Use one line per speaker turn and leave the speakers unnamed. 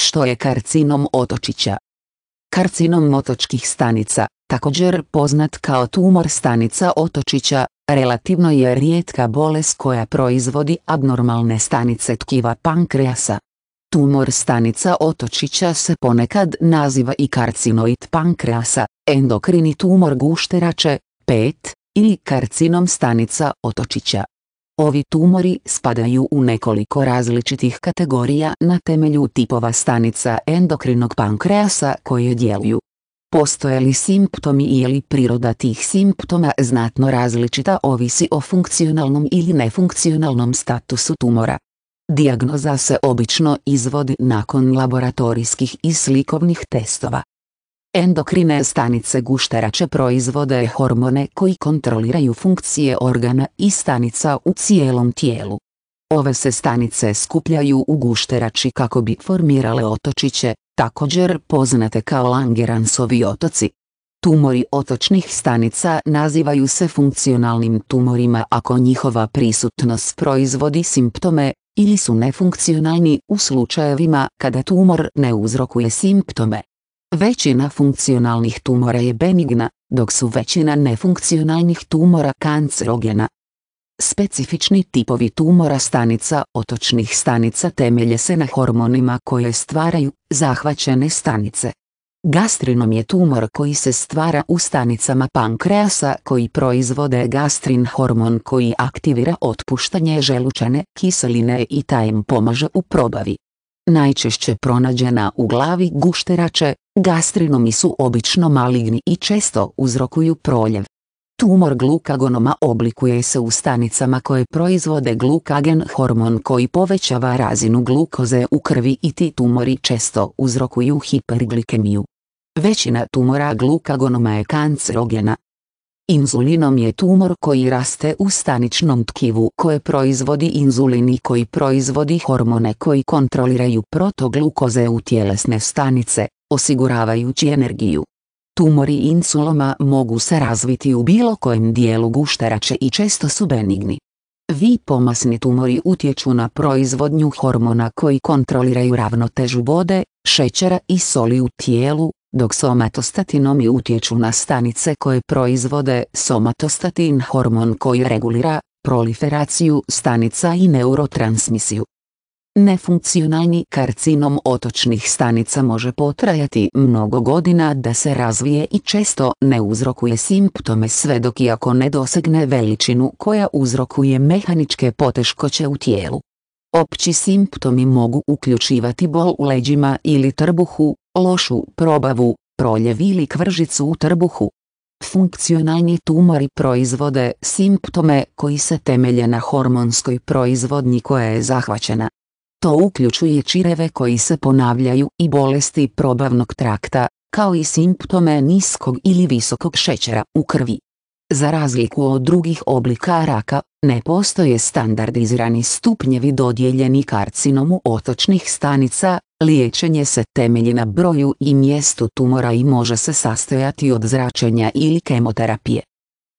Što je karcinom otočića? Karcinom otočkih stanica, također poznat kao tumor stanica otočića, relativno je rijetka bolest koja proizvodi abnormalne stanice tkiva pankreasa. Tumor stanica otočića se ponekad naziva i karcinoid pankreasa, endokrini tumor gušterače, PET, ili karcinom stanica otočića. Ovi tumori spadaju u nekoliko različitih kategorija na temelju tipova stanica endokrinog pankreasa koje djeluju. Postoje li simptomi ili priroda tih simptoma znatno različita ovisi o funkcionalnom ili nefunkcionalnom statusu tumora. Dijagnoza se obično izvodi nakon laboratorijskih i slikovnih testova. Endokrine stanice gušterače proizvode hormone koji kontroliraju funkcije organa i stanica u cijelom tijelu. Ove se stanice skupljaju u gušterači kako bi formirale otočiće, također poznate kao Langeransovi otoci. Tumori otočnih stanica nazivaju se funkcionalnim tumorima ako njihova prisutnost proizvodi simptome, ili su nefunkcionalni u slučajevima kada tumor ne uzrokuje simptome. Većina funkcionalnih tumora je benigna, dok su većina nefunkcionalnih tumora kancerogena. Specifični tipovi tumora stanica otočnih stanica temelje se na hormonima koje stvaraju zahvaćene stanice. Gastrinom je tumor koji se stvara u stanicama pankreasa koji proizvode gastrin hormon koji aktivira otpuštanje želučane kiseline i taj im pomaže u probavi najčešće pronađena u glavi gušterače, gastrinomi su obično maligni i često uzrokuju proljev. Tumor glukagonoma oblikuje se u stanicama koje proizvode glukagen hormon koji povećava razinu glukoze u krvi i ti tumori često uzrokuju hiperglikemiju. Većina tumora glukagonoma je kancerogena, Inzulinom je tumor koji raste u staničnom tkivu koje proizvodi inzulin i koji proizvodi hormone koji kontroliraju protoglukoze u tjelesne stanice, osiguravajući energiju. Tumori insuloma mogu se razviti u bilo kojem dijelu gušterače i često su benigni. Vi pomasni tumori utječu na proizvodnju hormona koji kontroliraju ravnotežu vode, šećera i soli u tijelu, dok somatostatinomi utječu na stanice koje proizvode somatostatin hormon koji regulira proliferaciju stanica i neurotransmisiju. Nefunkcionalni karcinom otočnih stanica može potrajati mnogo godina da se razvije i često ne uzrokuje simptome sve dok i ako ne dosegne veličinu koja uzrokuje mehaničke poteškoće u tijelu. Opći simptomi mogu uključivati bol u leđima ili trbuhu, lošu probavu, proljev ili kvržicu u trbuhu. Funkcionalni tumori proizvode simptome koji se temelje na hormonskoj proizvodnji koja je zahvaćena. To uključuje čireve koji se ponavljaju i bolesti probavnog trakta, kao i simptome niskog ili visokog šećera u krvi. Za razliku od drugih oblika raka, ne postoje standardizirani stupnjevi dodijeljeni karcinomu otočnih stanica, Liječenje se temelji na broju i mjestu tumora i može se sastojati od zračenja ili kemoterapije.